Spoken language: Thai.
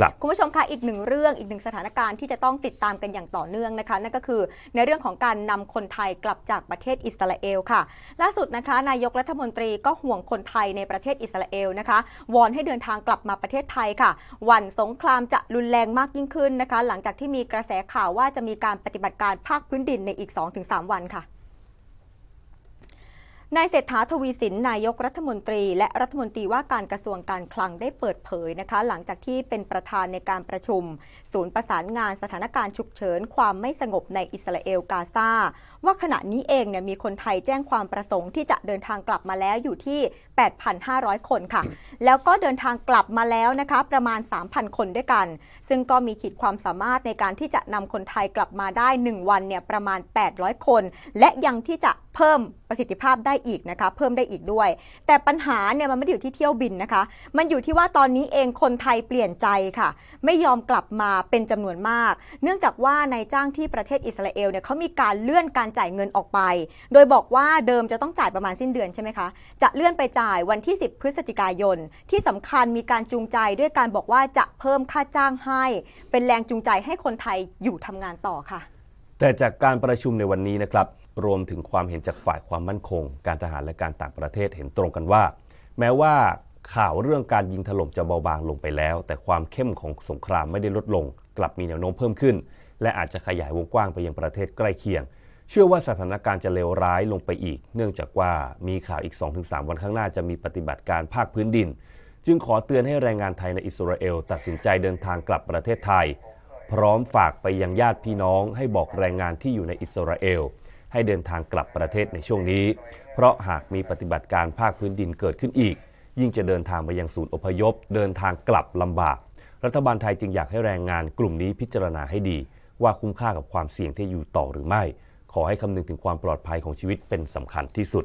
ครับคุณผู้ชมคะ อีกหนึ่งเรื่อง อีกหนึ่งสถานการณ์ที่จะต้องติดตามกันอย่างต่อเนื่องนะคะ นั่นก็คือในเรื่องของการนำคนไทยกลับจากประเทศอิสราเอลค่ะ ล่าสุดนะคะ นายกรัฐมนตรีก็ห่วงคนไทยในประเทศอิสราเอลนะคะ วอนให้เดินทางกลับมาประเทศไทยค่ะ วันสงครามจะรุนแรงมากยิ่งขึ้นนะคะ หลังจากที่มีกระแสข่าวว่าจะมีการปฏิบัติการภาคพื้นดินในอีก 2-3 วันค่ะนายเศรษฐาทวีสินนายกรัฐมนตรี และรัฐมนตรีว่าการกระทรวงการคลังได้เปิดเผยนะคะ หลังจากที่เป็นประธานในการประชุม ศูนย์ประสานงานสถานการณ์ฉุกเฉิน ความไม่สงบในอิสราเอลกาซาว่าขณะนี้เองเนี่ยมีคนไทยแจ้งความประสงค์ที่จะเดินทางกลับมาแล้วอยู่ที่ 8,500 คนค่ะ แล้วก็เดินทางกลับมาแล้วนะคะ ประมาณ 3,000 คนด้วยกัน ซึ่งก็มีขีดความสามารถในการที่จะนำคนไทยกลับมาได้ 1 วันเนี่ยประมาณ 800 คน และยังที่จะพิ่มประสิทธิภาพได้อีกนะคะ เพิ่มได้อีกด้วย แต่ปัญหาเนี่ยมันไม่ได้อยู่ที่เที่ยวบินนะคะ มันอยู่ที่ว่าตอนนี้เองคนไทยเปลี่ยนใจค่ะ ไม่ยอมกลับมาเป็นจำนวนมาก เนื่องจากว่าในจ้างที่ประเทศอิสราเอลเนี่ยเขามีการเลื่อนการจ่ายเงินออกไป โดยบอกว่าเดิมจะต้องจ่ายประมาณสิ้นเดือนใช่ไหมคะจะเลื่อนไปจ่ายวันที่ 10 พฤศจิกายน ที่สำคัญมีการจูงใจด้วยการบอกว่าจะเพิ่มค่าจ้างให้ เป็นแรงจูงใจให้คนไทยอยู่ทำงานต่อค่ะแต่จากการประชุมในวันนี้นะครับรวมถึงความเห็นจากฝ่ายความมั่นคง การทหารและการต่างประเทศเห็นตรงกันว่า แม้ว่าข่าวเรื่องการยิงถล่มจะเบาบางลงไปแล้ว แต่ความเข้มของสงครามไม่ได้ลดลง กลับมีแนวโน้มเพิ่มขึ้น และอาจจะขยายวงกว้างไปยังประเทศใกล้เคียง เชื่อว่าสถานการณ์จะเลวร้ายลงไปอีก เนื่องจากว่ามีข่าวอีก 2-3 วันข้างหน้าจะมีปฏิบัติการภาคพื้นดิน จึงขอเตือนให้แรงงานไทยในอิสราเอลตัดสินใจเดินทางกลับประเทศไทยพร้อมฝากไปยังญาติพี่น้องให้บอกแรงงานที่อยู่ในอิสราเอลให้เดินทางกลับประเทศในช่วงนี้เพราะหากมีปฏิบัติการภาคพื้นดินเกิดขึ้นอีก ยิ่งจะเดินทางไปยังศูนย์อพยพเดินทางกลับลำบากรัฐบาลไทยจึงอยากให้แรงงานกลุ่มนี้พิจารณาให้ดี ว่าคุ้มค่ากับความเสี่ยงที่อยู่ต่อหรือไม่ ขอให้คำนึงถึงความปลอดภัยของชีวิตเป็นสำคัญที่สุด